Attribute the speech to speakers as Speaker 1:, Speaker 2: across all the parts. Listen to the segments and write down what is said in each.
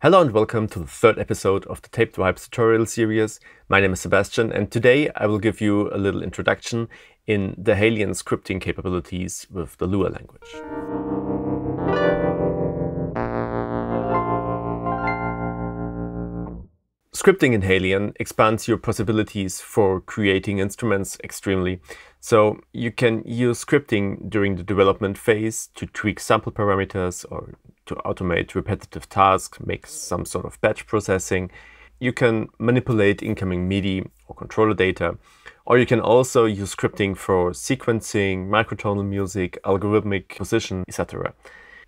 Speaker 1: Hello and welcome to the third episode of the Taped Vibes tutorial series. My name is Sebastian and today I will give you a little introduction in the Halion scripting capabilities with the Lua language. Scripting in Halion expands your possibilities for creating instruments extremely. So you can use scripting during the development phase to tweak sample parameters or to automate repetitive tasks, make some sort of batch processing. You can manipulate incoming MIDI or controller data, or you can also use scripting for sequencing, microtonal music, algorithmic position, etc.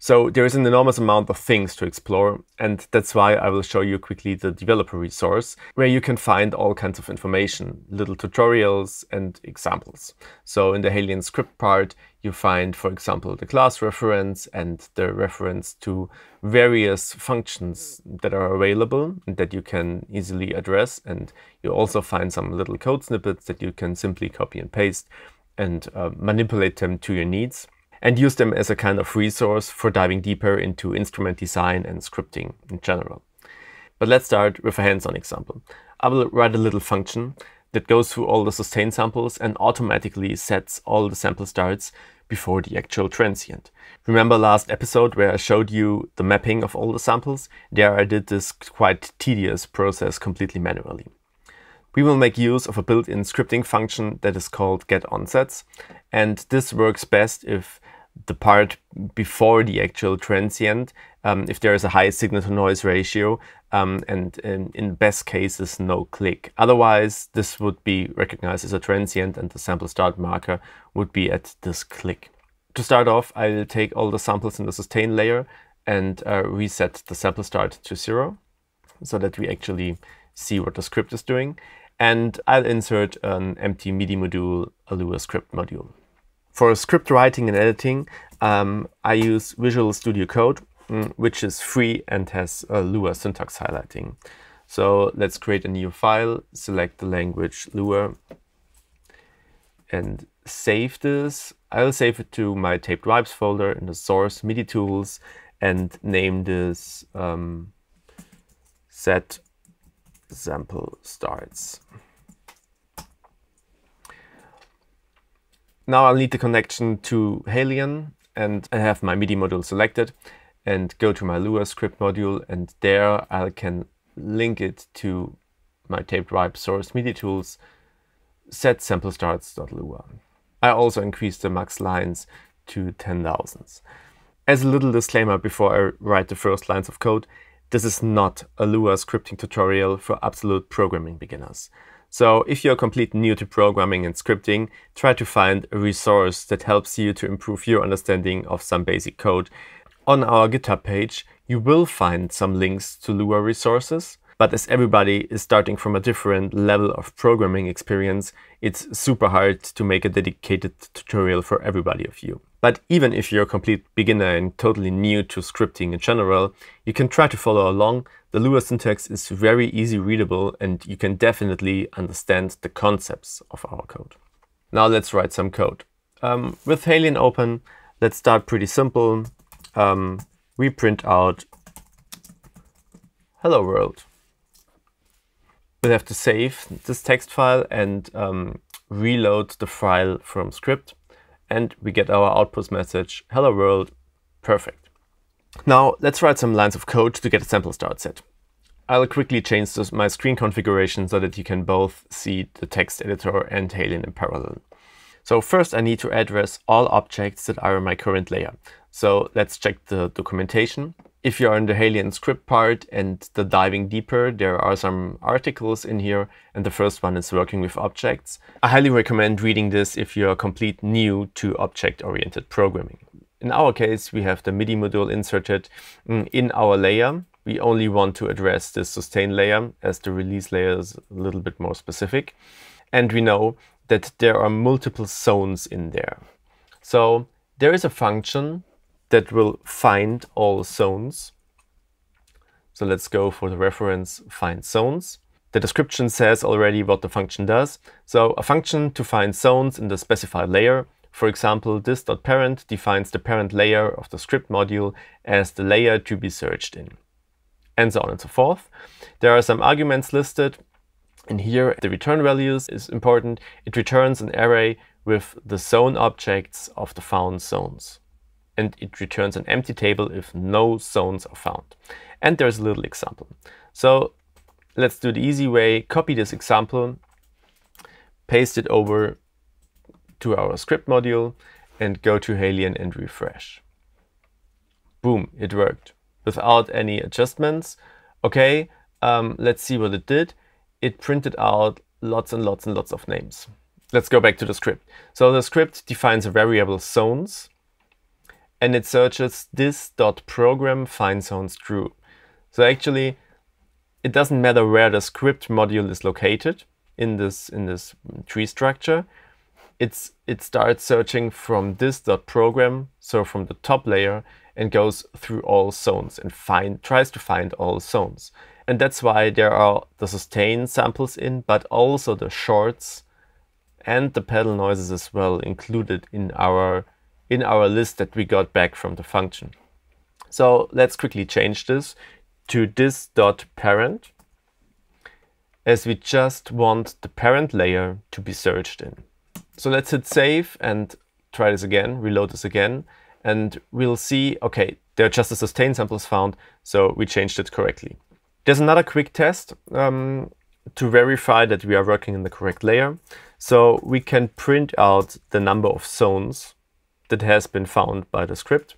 Speaker 1: So there is an enormous amount of things to explore, and that's why I will show you quickly the developer resource, where you can find all kinds of information, little tutorials and examples. So in the Halion script part, you find, for example, the class reference and the reference to various functions that are available that you can easily address. And you also find some little code snippets that you can simply copy and paste and uh, manipulate them to your needs and use them as a kind of resource for diving deeper into instrument design and scripting in general. But let's start with a hands-on example. I will write a little function that goes through all the sustain samples and automatically sets all the sample starts before the actual transient. Remember last episode where I showed you the mapping of all the samples? There I did this quite tedious process completely manually. We will make use of a built-in scripting function that is called getOnsets, and this works best if the part before the actual transient um, if there is a high signal to noise ratio um, and, in best cases no click. Otherwise this would be recognized as a transient and the sample start marker would be at this click. To start off I'll take all the samples in the sustain layer and uh, reset the sample start to zero so that we actually see what the script is doing. And I'll insert an empty MIDI module, a Lua script module. For script writing and editing, um, I use Visual Studio Code, mm, which is free and has uh, Lua syntax highlighting. So let's create a new file, select the language Lua, and save this. I'll save it to my taped vibes folder in the source MIDI tools and name this um, set sample starts. Now I'll need the connection to Halion and I have my MIDI module selected and go to my Lua script module and there I can link it to my taped drive source MIDI tools set sample starts.lua. I also increased the max lines to 10,000. As a little disclaimer before I write the first lines of code, this is not a Lua scripting tutorial for absolute programming beginners. So if you're completely new to programming and scripting, try to find a resource that helps you to improve your understanding of some basic code. On our GitHub page, you will find some links to Lua resources, but as everybody is starting from a different level of programming experience, it's super hard to make a dedicated tutorial for everybody of you. But even if you're a complete beginner and totally new to scripting in general, you can try to follow along. The Lua syntax is very easy readable and you can definitely understand the concepts of our code. Now let's write some code. Um, with Halion open, let's start pretty simple. Um, we print out hello world. We'll have to save this text file and um, reload the file from script. And we get our output message, hello world, perfect. Now let's write some lines of code to get a sample start set. I'll quickly change this, my screen configuration so that you can both see the text editor and Halin in parallel. So first I need to address all objects that are in my current layer. So let's check the documentation. If you're in the Halion script part and the diving deeper, there are some articles in here, and the first one is working with objects. I highly recommend reading this if you're complete new to object-oriented programming. In our case, we have the MIDI module inserted mm, in our layer. We only want to address the sustain layer as the release layer is a little bit more specific. And we know that there are multiple zones in there. So there is a function that will find all zones. So let's go for the reference find zones. The description says already what the function does. So a function to find zones in the specified layer. For example, this parent defines the parent layer of the script module as the layer to be searched in, and so on and so forth. There are some arguments listed, and here the return values is important. It returns an array with the zone objects of the found zones and it returns an empty table if no zones are found. And there's a little example. So let's do the easy way, copy this example, paste it over to our script module and go to Halion and refresh. Boom, it worked without any adjustments. Okay, um, let's see what it did. It printed out lots and lots and lots of names. Let's go back to the script. So the script defines a variable zones and it searches this dot program find sounds true. So actually, it doesn't matter where the script module is located in this in this tree structure. It's it starts searching from this dot program, so from the top layer, and goes through all zones and find tries to find all zones. And that's why there are the sustain samples in, but also the shorts and the pedal noises as well included in our in our list that we got back from the function. So let's quickly change this to this dot parent, as we just want the parent layer to be searched in. So let's hit save and try this again, reload this again, and we'll see, okay, there are just the sustain samples found, so we changed it correctly. There's another quick test um, to verify that we are working in the correct layer. So we can print out the number of zones that has been found by the script.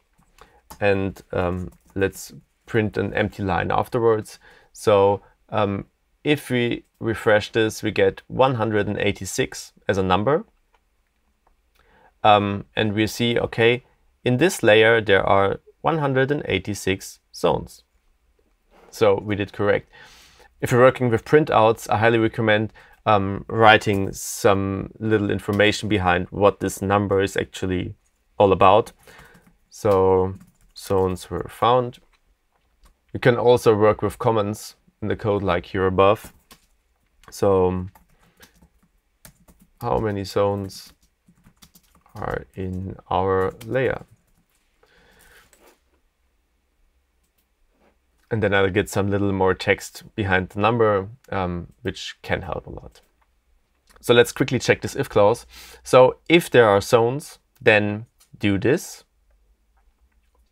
Speaker 1: And um, let's print an empty line afterwards. So um, if we refresh this, we get 186 as a number. Um, and we see, okay, in this layer, there are 186 zones. So we did correct. If you're working with printouts, I highly recommend um, writing some little information behind what this number is actually all about. So zones were found. You can also work with comments in the code like here above. So how many zones are in our layer? And then I'll get some little more text behind the number, um, which can help a lot. So let's quickly check this if clause. So if there are zones, then do this,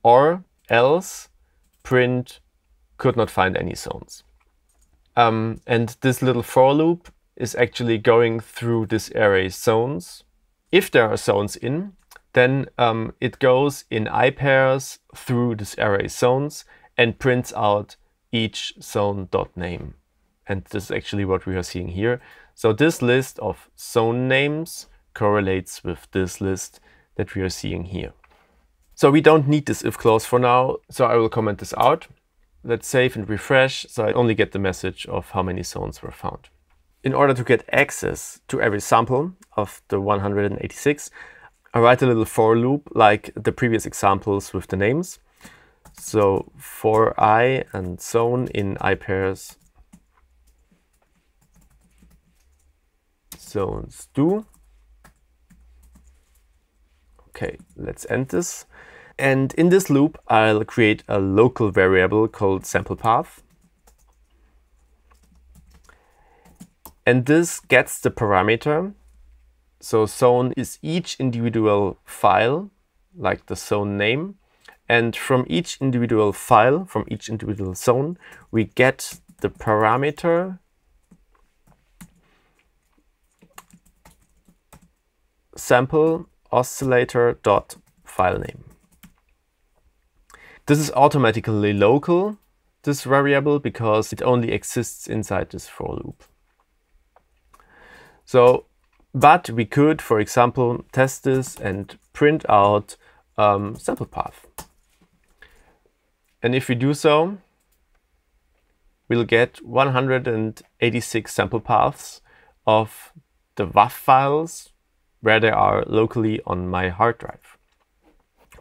Speaker 1: or else print could not find any zones. Um, and this little for loop is actually going through this array zones. If there are zones in, then um, it goes in i pairs through this array zones and prints out each zone dot name. And this is actually what we are seeing here. So this list of zone names correlates with this list that we are seeing here. So we don't need this if clause for now, so I will comment this out. Let's save and refresh, so I only get the message of how many zones were found. In order to get access to every sample of the 186, I write a little for loop like the previous examples with the names. So for i and zone in i pairs zones do. Okay, let's end this. And in this loop, I'll create a local variable called sample path. And this gets the parameter. So zone is each individual file, like the zone name. And from each individual file, from each individual zone, we get the parameter sample oscillator.filename. This is automatically local, this variable, because it only exists inside this for loop. So, but we could, for example, test this and print out um, sample path. And if we do so, we'll get 186 sample paths of the WAF files where they are locally on my hard drive.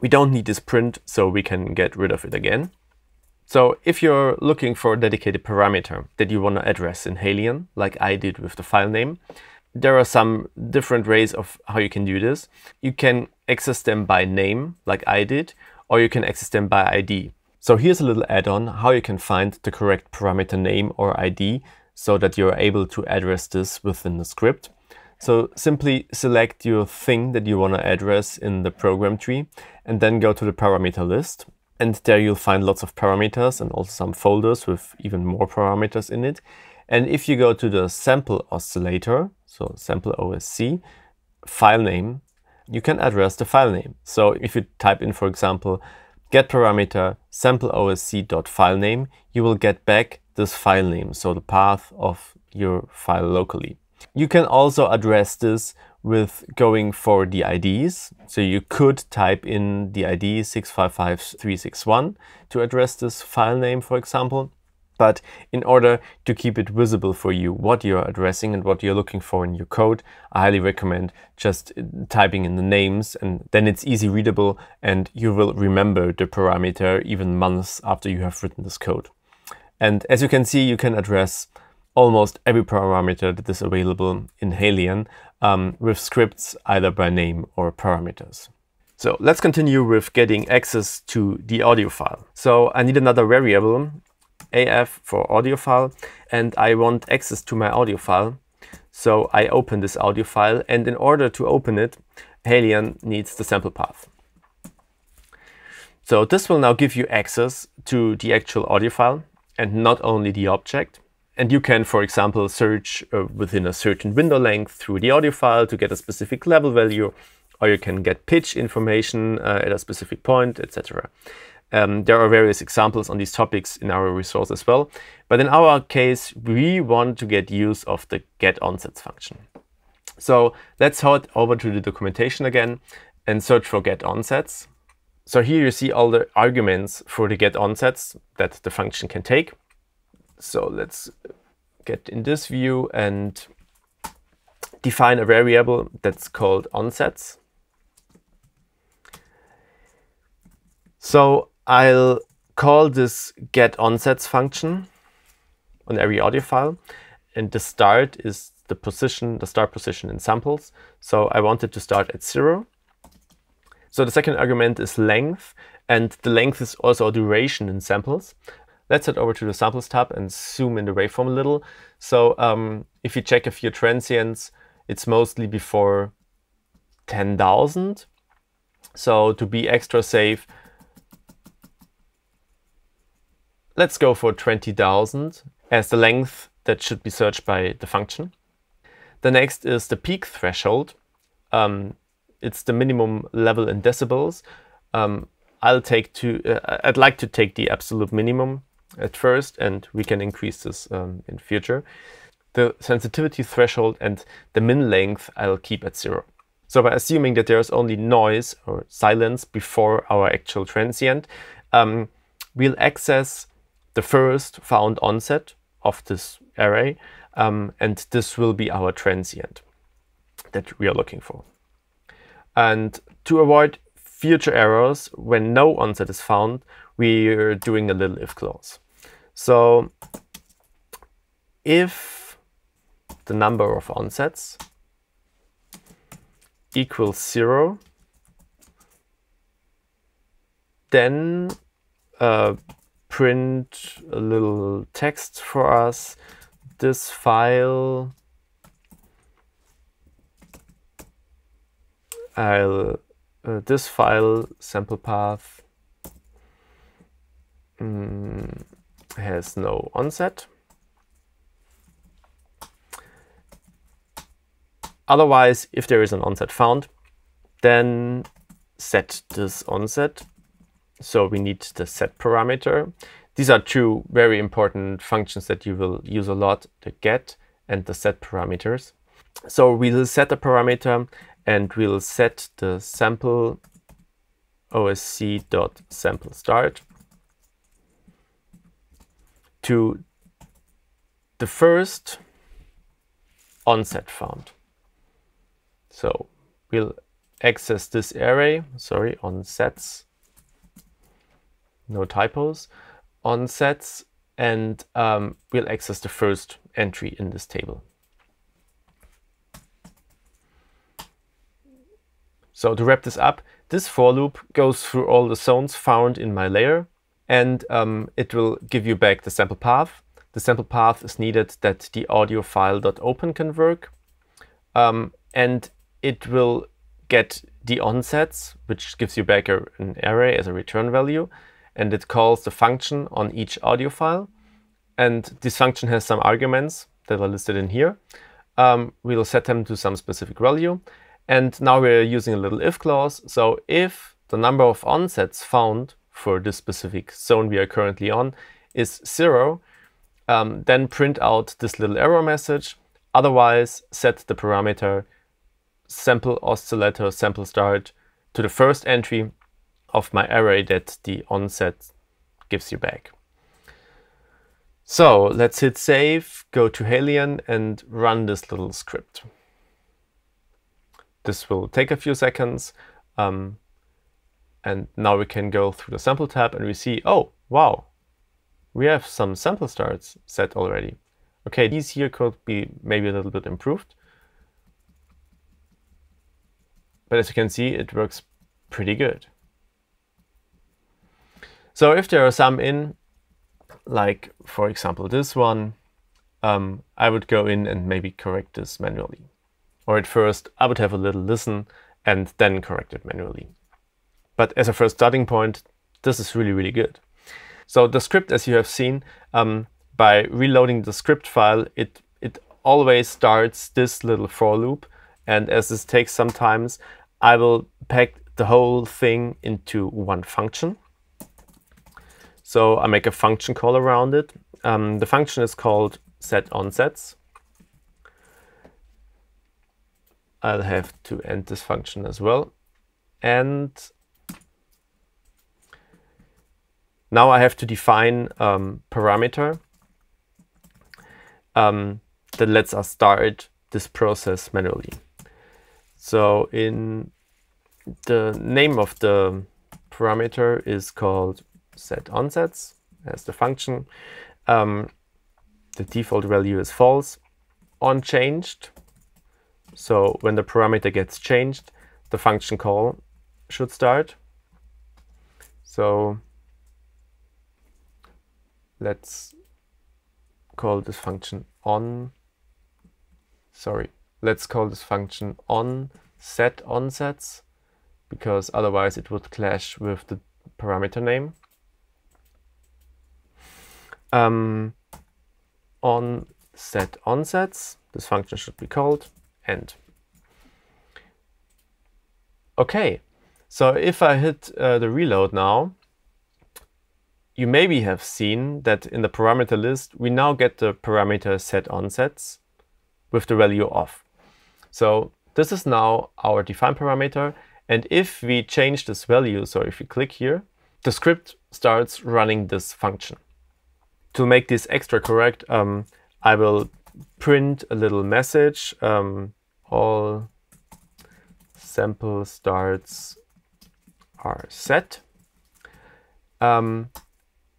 Speaker 1: We don't need this print, so we can get rid of it again. So if you're looking for a dedicated parameter that you want to address in Halion, like I did with the file name, there are some different ways of how you can do this. You can access them by name, like I did, or you can access them by ID. So here's a little add-on how you can find the correct parameter name or ID so that you're able to address this within the script. So simply select your thing that you want to address in the program tree and then go to the parameter list. And there you'll find lots of parameters and also some folders with even more parameters in it. And if you go to the sample oscillator, so sample OSC, file name, you can address the file name. So if you type in, for example, get parameter sample osc.filename, you will get back this file name, so the path of your file locally. You can also address this with going for the IDs. So you could type in the ID 655361 to address this file name, for example. But in order to keep it visible for you, what you're addressing and what you're looking for in your code, I highly recommend just typing in the names and then it's easy readable and you will remember the parameter even months after you have written this code. And as you can see, you can address almost every parameter that is available in Halion um, with scripts either by name or parameters. So let's continue with getting access to the audio file. So I need another variable, AF for audio file, and I want access to my audio file. So I open this audio file, and in order to open it, Halion needs the sample path. So this will now give you access to the actual audio file and not only the object. And you can, for example, search uh, within a certain window length through the audio file to get a specific level value, or you can get pitch information uh, at a specific point, etc. Um, there are various examples on these topics in our resource as well. But in our case, we want to get use of the get onsets function. So let's head over to the documentation again and search for get onsets. So here you see all the arguments for the get onsets that the function can take. So let's get in this view and define a variable that's called onsets. So I'll call this get onsets function on every audio file. And the start is the position, the start position in samples. So I want it to start at zero. So the second argument is length, and the length is also a duration in samples. Let's head over to the Samples tab and zoom in the waveform a little. So um, if you check a few transients, it's mostly before 10,000. So to be extra safe, let's go for 20,000 as the length that should be searched by the function. The next is the peak threshold. Um, it's the minimum level in decibels. Um, I'll take to, uh, I'd like to take the absolute minimum at first, and we can increase this um, in future. The sensitivity threshold and the min length I'll keep at zero. So by assuming that there's only noise or silence before our actual transient, um, we'll access the first found onset of this array, um, and this will be our transient that we are looking for. And to avoid future errors when no onset is found, we're doing a little if clause. So if the number of onsets equals 0, then uh, print a little text for us. This file, I'll, uh, this file sample path mm, has no onset. Otherwise, if there is an onset found, then set this onset. So we need the set parameter. These are two very important functions that you will use a lot, the get and the set parameters. So we'll set a parameter and we'll set the sample osc.sample start to the first onset found. So we'll access this array, sorry, on sets, no typos, on sets, and um, we'll access the first entry in this table. So to wrap this up, this for loop goes through all the zones found in my layer, and um, it will give you back the sample path. The sample path is needed that the audio file.open can work. Um, and it will get the onsets, which gives you back a, an array as a return value. And it calls the function on each audio file. And this function has some arguments that are listed in here. Um, we'll set them to some specific value. And now we're using a little if clause. So if the number of onsets found for this specific zone we are currently on is zero, um, then print out this little error message. Otherwise, set the parameter sample oscillator sample start to the first entry of my array that the onset gives you back. So let's hit save, go to Halion and run this little script. This will take a few seconds. Um, and now we can go through the sample tab and we see, oh, wow, we have some sample starts set already. Okay, these here could be maybe a little bit improved. But as you can see, it works pretty good. So if there are some in, like for example this one, um, I would go in and maybe correct this manually. Or at first, I would have a little listen and then correct it manually. But as a first starting point, this is really, really good. So the script, as you have seen, um, by reloading the script file, it, it always starts this little for loop. And as this takes some time, I will pack the whole thing into one function. So I make a function call around it. Um, the function is called set onsets. I'll have to end this function as well. And Now I have to define um, parameter um, that lets us uh, start this process manually. So in the name of the parameter is called set onsets as the function. Um, the default value is false. unchanged. so when the parameter gets changed, the function call should start. So let's call this function on sorry let's call this function on set onsets because otherwise it would clash with the parameter name um, on set onsets this function should be called end okay so if I hit uh, the reload now you maybe have seen that in the parameter list, we now get the parameter set onsets with the value of. So this is now our define parameter. And if we change this value, so if we click here, the script starts running this function. To make this extra correct, um, I will print a little message. Um, all sample starts are set. Um,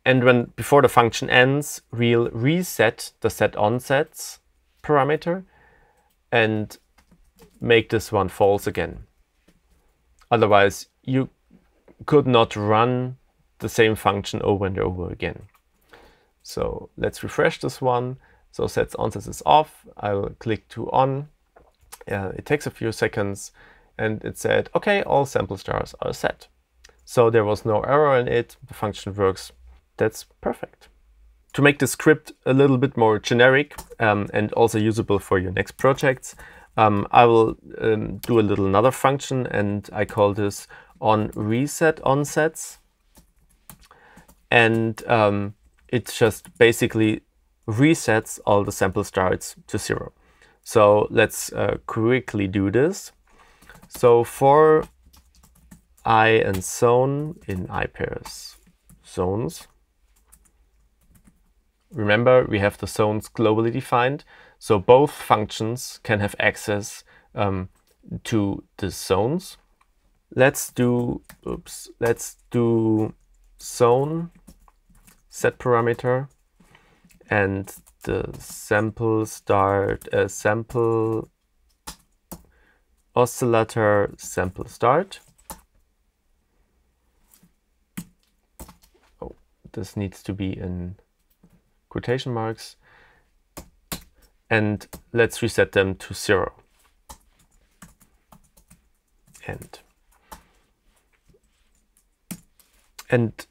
Speaker 1: and when before the function ends, we'll reset the set onsets parameter and make this one false again. Otherwise, you could not run the same function over and over again. So let's refresh this one. So sets onsets is off. I'll click to on. Uh, it takes a few seconds. And it said, OK, all sample stars are set. So there was no error in it. The function works that's perfect. To make the script a little bit more generic um, and also usable for your next projects, um, I will um, do a little another function and I call this on reset onsets. And um, it just basically resets all the sample starts to zero. So let's uh, quickly do this. So for i and zone in i pairs zones, Remember, we have the zones globally defined, so both functions can have access um, to the zones. Let's do, oops, let's do zone set parameter and the sample start uh, sample oscillator sample start. Oh, this needs to be in quotation marks, and let's reset them to zero. End. And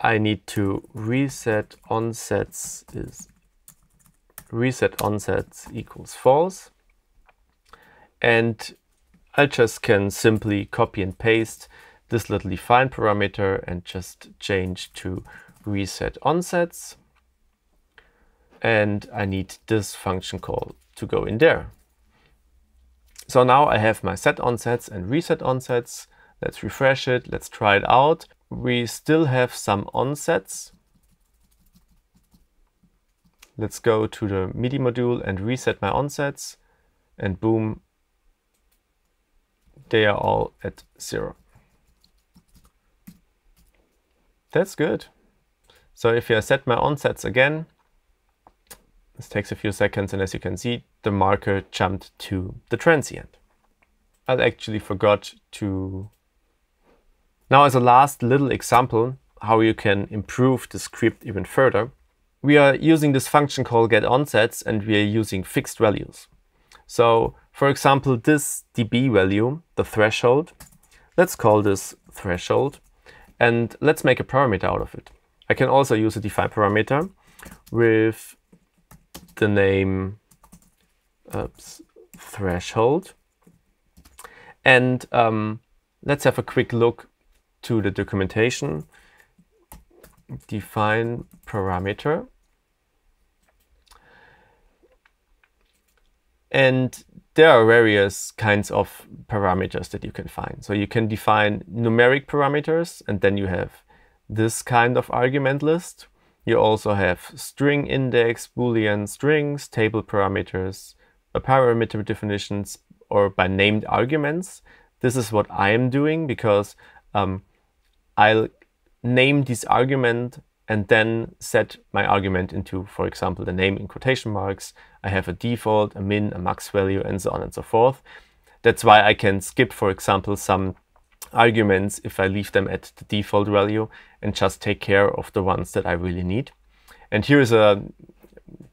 Speaker 1: I need to reset onsets is reset onsets equals false. And I just can simply copy and paste this little define parameter and just change to reset onsets and I need this function call to go in there. So now I have my set onsets and reset onsets. Let's refresh it. Let's try it out. We still have some onsets. Let's go to the MIDI module and reset my onsets. And boom, they are all at zero. That's good. So if I set my onsets again, this takes a few seconds and as you can see, the marker jumped to the transient. I actually forgot to... Now as a last little example, how you can improve the script even further, we are using this function called getOnsets and we are using fixed values. So for example, this dB value, the threshold, let's call this threshold and let's make a parameter out of it. I can also use a define parameter with the name oops, threshold. And um, let's have a quick look to the documentation. Define parameter. And there are various kinds of parameters that you can find. So you can define numeric parameters, and then you have this kind of argument list, you also have string index, boolean strings, table parameters, parameter definitions, or by named arguments. This is what I am doing because um, I'll name this argument and then set my argument into, for example, the name in quotation marks. I have a default, a min, a max value, and so on and so forth. That's why I can skip, for example, some arguments if I leave them at the default value and just take care of the ones that I really need. And here is a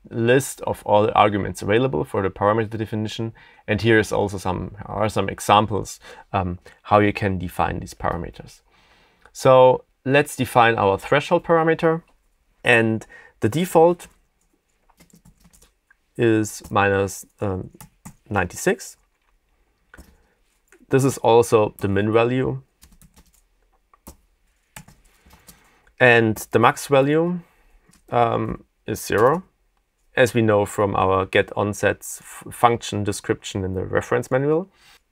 Speaker 1: list of all the arguments available for the parameter definition. And here is also some are some examples um, how you can define these parameters. So let's define our threshold parameter. And the default is minus, um, 96. This is also the min value. And the max value um, is zero, as we know from our get onsets function description in the reference manual.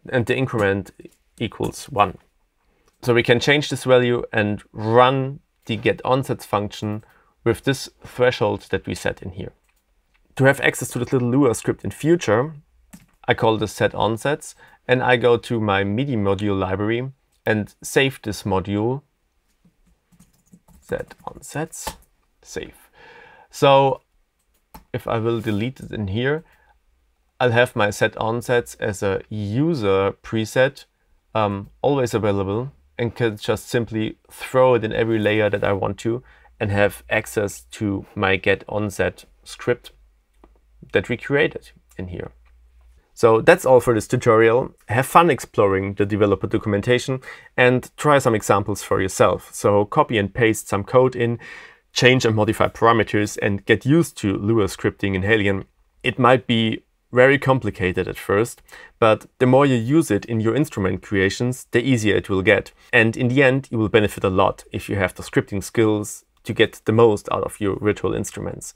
Speaker 1: And the increment equals one. So we can change this value and run the get onsets function with this threshold that we set in here. To have access to this little Lua script in future, I call this set onsets and I go to my MIDI module library and save this module set onsets save. So if I will delete it in here, I'll have my set onsets as a user preset um, always available and can just simply throw it in every layer that I want to and have access to my get onset script that we created in here. So that's all for this tutorial. Have fun exploring the developer documentation and try some examples for yourself. So copy and paste some code in, change and modify parameters and get used to Lua scripting in Halion. It might be very complicated at first, but the more you use it in your instrument creations, the easier it will get. And in the end, you will benefit a lot if you have the scripting skills to get the most out of your virtual instruments.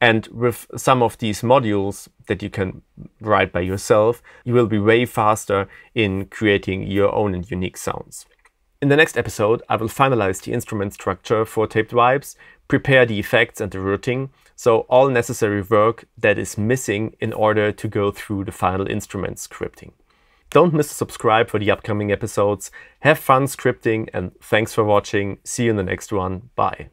Speaker 1: And with some of these modules that you can write by yourself, you will be way faster in creating your own and unique sounds. In the next episode, I will finalize the instrument structure for taped vibes, prepare the effects and the routing, so all necessary work that is missing in order to go through the final instrument scripting. Don't miss to subscribe for the upcoming episodes. Have fun scripting and thanks for watching. See you in the next one. Bye.